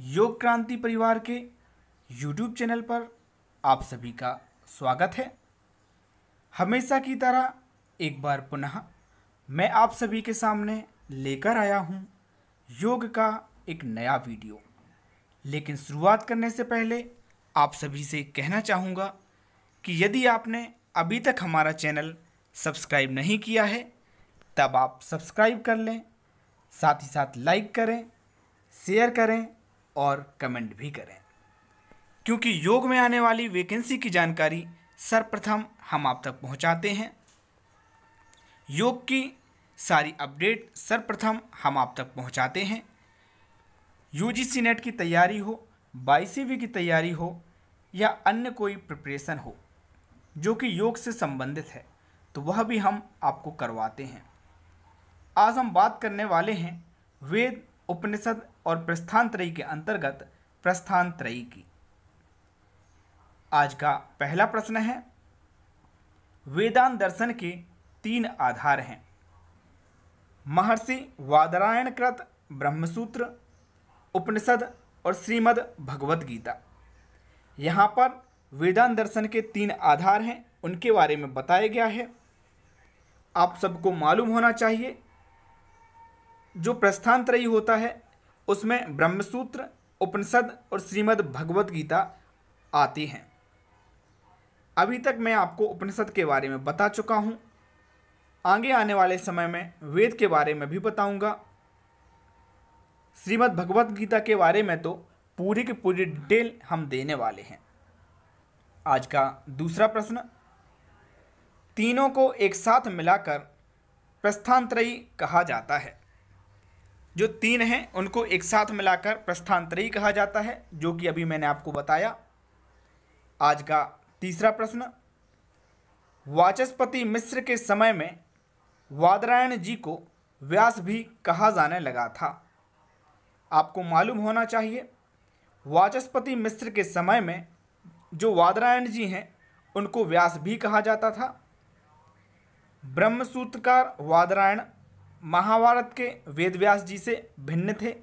योग क्रांति परिवार के यूट्यूब चैनल पर आप सभी का स्वागत है हमेशा की तरह एक बार पुनः मैं आप सभी के सामने लेकर आया हूँ योग का एक नया वीडियो लेकिन शुरुआत करने से पहले आप सभी से कहना चाहूँगा कि यदि आपने अभी तक हमारा चैनल सब्सक्राइब नहीं किया है तब आप सब्सक्राइब कर लें साथ ही साथ लाइक करें शेयर करें और कमेंट भी करें क्योंकि योग में आने वाली वैकेंसी की जानकारी सर्वप्रथम हम आप तक पहुंचाते हैं योग की सारी अपडेट सर्वप्रथम हम आप तक पहुंचाते हैं यूजीसी नेट की तैयारी हो बाईसीवी की तैयारी हो या अन्य कोई प्रिपरेशन हो जो कि योग से संबंधित है तो वह भी हम आपको करवाते हैं आज हम बात करने वाले हैं वेद उपनिषद और त्रयी के अंतर्गत प्रस्थान त्रयी की आज का पहला प्रश्न है वेदांत दर्शन के तीन आधार हैं महर्षि वादरायणकृत ब्रह्मसूत्र उपनिषद और श्रीमद् भगवद गीता यहाँ पर वेदांत दर्शन के तीन आधार हैं उनके बारे में बताया गया है आप सबको मालूम होना चाहिए जो प्रस्थान त्रयी होता है उसमें ब्रह्मसूत्र उपनिषद और श्रीमद् भगवत गीता आती हैं अभी तक मैं आपको उपनिषद के बारे में बता चुका हूँ आगे आने वाले समय में वेद के बारे में भी बताऊँगा श्रीमद् भगवत गीता के बारे में तो पूरी की पूरी डिटेल हम देने वाले हैं आज का दूसरा प्रश्न तीनों को एक साथ मिलाकर प्रस्थान्तरयी कहा जाता है जो तीन हैं उनको एक साथ मिलाकर प्रस्थान्तरी कहा जाता है जो कि अभी मैंने आपको बताया आज का तीसरा प्रश्न वाचस्पति मिश्र के समय में वादरायण जी को व्यास भी कहा जाने लगा था आपको मालूम होना चाहिए वाचस्पति मिश्र के समय में जो वादरायण जी हैं उनको व्यास भी कहा जाता था ब्रह्मसूत्रकार वादरायण महाभारत के वेदव्यास जी से भिन्न थे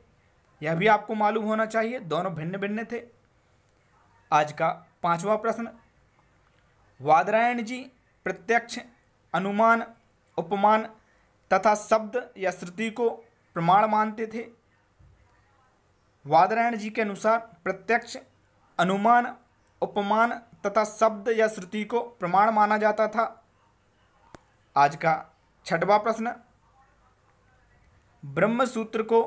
यह भी आपको मालूम होना चाहिए दोनों भिन्न भिन्न थे आज का पांचवा प्रश्न वादरायण जी प्रत्यक्ष अनुमान उपमान तथा शब्द या श्रुति को प्रमाण मानते थे वादरायण जी के अनुसार प्रत्यक्ष अनुमान उपमान तथा शब्द या श्रुति को प्रमाण माना जाता था आज का छठवा प्रश्न ब्रह्म सूत्र को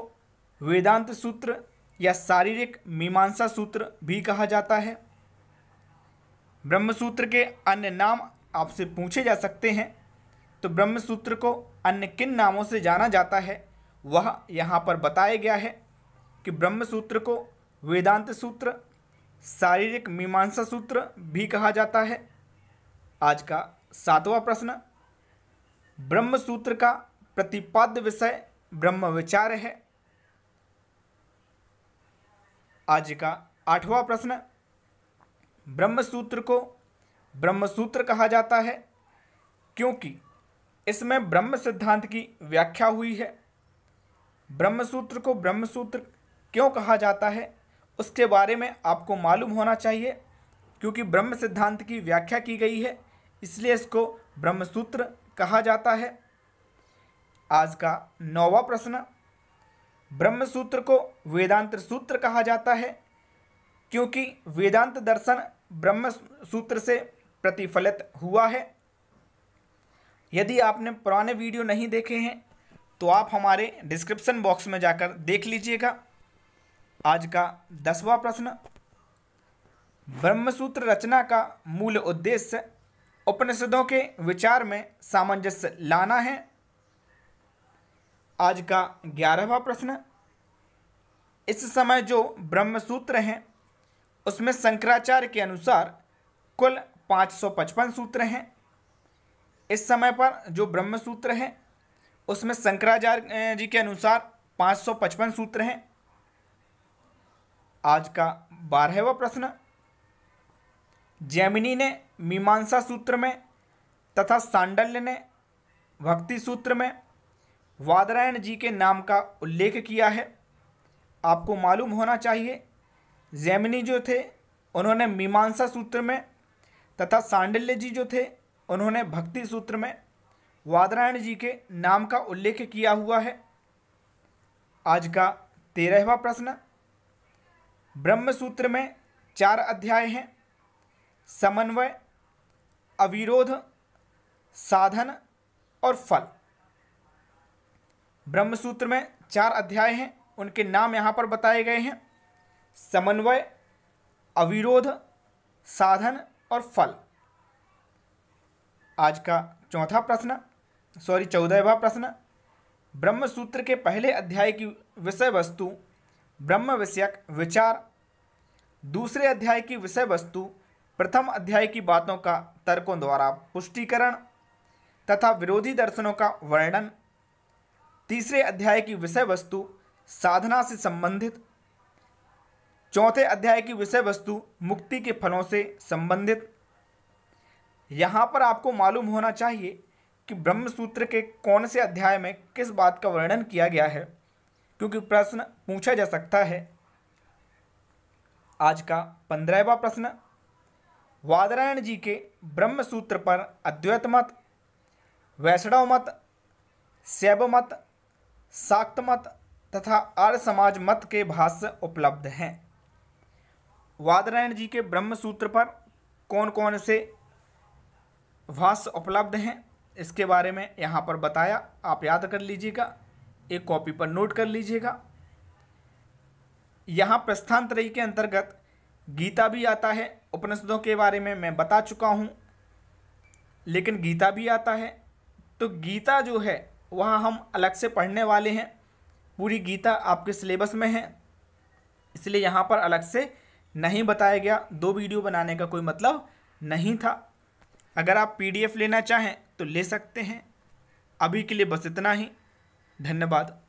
वेदांत सूत्र या शारीरिक मीमांसा सूत्र भी कहा जाता है ब्रह्म सूत्र के अन्य नाम आपसे पूछे जा सकते हैं तो ब्रह्म सूत्र को अन्य किन नामों से जाना जाता है वह यहाँ पर बताया गया है कि ब्रह्म सूत्र को वेदांत सूत्र शारीरिक मीमांसा सूत्र भी कहा जाता है आज का सातवां प्रश्न ब्रह्म सूत्र का प्रतिपाद्य विषय ब्रह्म विचार है आज का आठवां प्रश्न ब्रह्म सूत्र को ब्रह्म सूत्र कहा जाता है क्योंकि इसमें ब्रह्म सिद्धांत की व्याख्या हुई है ब्रह्म सूत्र को ब्रह्म सूत्र क्यों कहा जाता है उसके बारे में आपको मालूम होना चाहिए क्योंकि ब्रह्म सिद्धांत की व्याख्या की गई है इसलिए इसको ब्रह्म सूत्र कहा जाता है आज का नौवा प्रश्न ब्रह्म सूत्र को वेदांत सूत्र कहा जाता है क्योंकि वेदांत दर्शन ब्रह्म सूत्र से प्रतिफलित हुआ है यदि आपने पुराने वीडियो नहीं देखे हैं तो आप हमारे डिस्क्रिप्शन बॉक्स में जाकर देख लीजिएगा आज का दसवां प्रश्न ब्रह्मसूत्र रचना का मूल उद्देश्य उपनिषदों के विचार में सामंजस्य लाना है आज का ग्यारहवा प्रश्न इस समय जो ब्रह्मसूत्र हैं उसमें शंकराचार्य के अनुसार कुल 555 सूत्र हैं इस समय पर जो ब्रह्मसूत्र हैं उसमें शंकराचार्य जी के अनुसार 555 सूत्र हैं आज का बारहवा प्रश्न जैमिनी ने मीमांसा सूत्र में तथा सांडल्य ने भक्ति सूत्र में वादरायण जी के नाम का उल्लेख किया है आपको मालूम होना चाहिए जैमिनी जो थे उन्होंने मीमांसा सूत्र में तथा सांडल्य जी जो थे उन्होंने भक्ति सूत्र में वादरायण जी के नाम का उल्लेख किया हुआ है आज का तेरहवा प्रश्न ब्रह्म सूत्र में चार अध्याय हैं समन्वय अविरोध साधन और फल ब्रह्मसूत्र में चार अध्याय हैं उनके नाम यहाँ पर बताए गए हैं समन्वय अविरोध साधन और फल आज का चौथा प्रश्न सॉरी चौदहवा प्रश्न ब्रह्म सूत्र के पहले अध्याय की विषय वस्तु ब्रह्म विषयक विचार दूसरे अध्याय की विषय वस्तु प्रथम अध्याय की बातों का तर्कों द्वारा पुष्टिकरण तथा विरोधी दर्शनों का वर्णन तीसरे अध्याय की विषय वस्तु साधना से संबंधित चौथे अध्याय की विषय वस्तु मुक्ति के फलों से संबंधित यहाँ पर आपको मालूम होना चाहिए कि ब्रह्म सूत्र के कौन से अध्याय में किस बात का वर्णन किया गया है क्योंकि प्रश्न पूछा जा सकता है आज का पंद्रहवा प्रश्न वादरायण जी के ब्रह्म सूत्र पर अद्वैत मत वैष्णव मत शैव मत शाक्त मत तथा आर्य समाज मत के भाष्य उपलब्ध हैं वादरायण जी के ब्रह्म सूत्र पर कौन कौन से भाष्य उपलब्ध हैं इसके बारे में यहाँ पर बताया आप याद कर लीजिएगा एक कॉपी पर नोट कर लीजिएगा यहाँ प्रस्थान्तरयी के अंतर्गत गीता भी आता है उपनिषदों के बारे में मैं बता चुका हूँ लेकिन गीता भी आता है तो गीता जो है वहाँ हम अलग से पढ़ने वाले हैं पूरी गीता आपके सिलेबस में है इसलिए यहाँ पर अलग से नहीं बताया गया दो वीडियो बनाने का कोई मतलब नहीं था अगर आप पीडीएफ लेना चाहें तो ले सकते हैं अभी के लिए बस इतना ही धन्यवाद